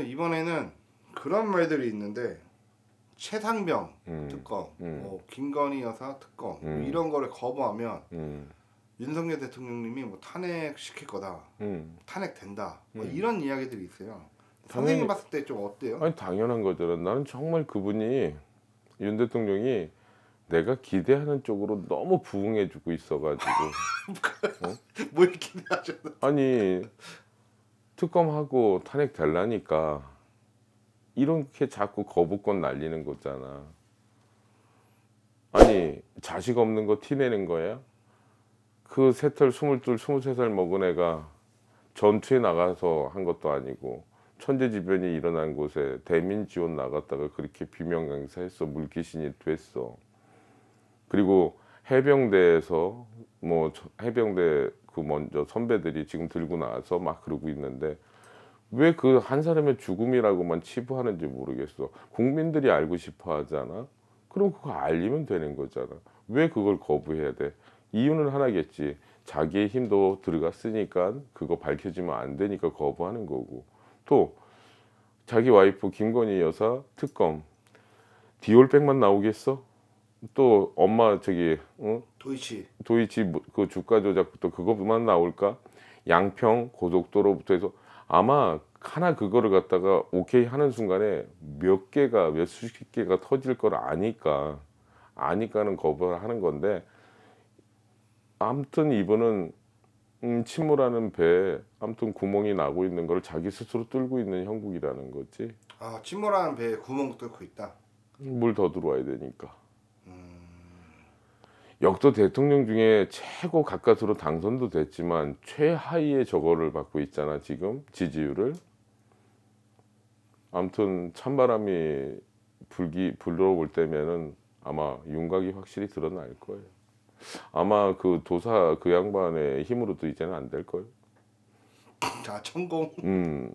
이번에는 그런 말들이 있는데 최상병 음, 특검, 음. 뭐 김건희 여사 특검 뭐 음. 뭐 이런 거를 거부하면 음. 윤석열 대통령님이 뭐 탄핵 시킬 거다, 음. 탄핵 된다, 뭐 음. 이런 이야기들이 있어요. 선생님 봤을 때 좀 어때요? 아니 당연한 거잖아. 나는 정말 그분이 윤 대통령이 내가 기대하는 쪽으로 너무 부응해주고 있어가지고 어? 뭘 뭐 기대하셨나? 아니 특검하고 탄핵 될라니까 이렇게 자꾸 거부권 날리는 거잖아. 아니 자식 없는 거 티내는 거야그 세털 스물둘 스물세 살 먹은 애가 전투에 나가서 한 것도 아니고 천재지변이 일어난 곳에 대민 지원 나갔다가 그렇게 비명 강사했어 물귀신이 됐어 그리고 해병대에서 뭐 해병대 그 먼저 선배들이 지금 들고 나와서 막 그러고 있는데 왜 그 한 사람의 죽음이라고만 치부하는지 모르겠어. 국민들이 알고 싶어 하잖아. 그럼 그거 알리면 되는 거잖아. 왜 그걸 거부해야 돼? 이유는 하나겠지. 자기의 힘도 들어갔으니까 그거 밝혀지면 안 되니까 거부하는 거고. 또 자기 와이프 김건희 여사 특검 디올백만 나오겠어? 또 엄마 저기 어? 도이치 도이치 뭐, 그 주가 조작부터 그것만 나올까 양평 고속도로부터 해서 아마 하나 그거를 갖다가 오케이 하는 순간에 몇 개가 몇 수십 개가 터질 걸 아니까 아니까는 거부를 하는 건데 아무튼 이분은 음, 침몰하는 배에 아무튼 구멍이 나고 있는 걸 자기 스스로 뚫고 있는 형국이라는 거지. 아 침몰하는 배에 구멍 뚫고 있다. 물 더 들어와야 되니까. 역도 대통령 중에 최고 가까스로 당선도 됐지만 최하위의 저거를 받고 있잖아 지금 지지율을 아무튼 찬바람이 불기 불러올 때면은 아마 윤곽이 확실히 드러날 거예요. 아마 그 도사 그 양반의 힘으로도 이제는 안 될 거예요. 자 천공. 음.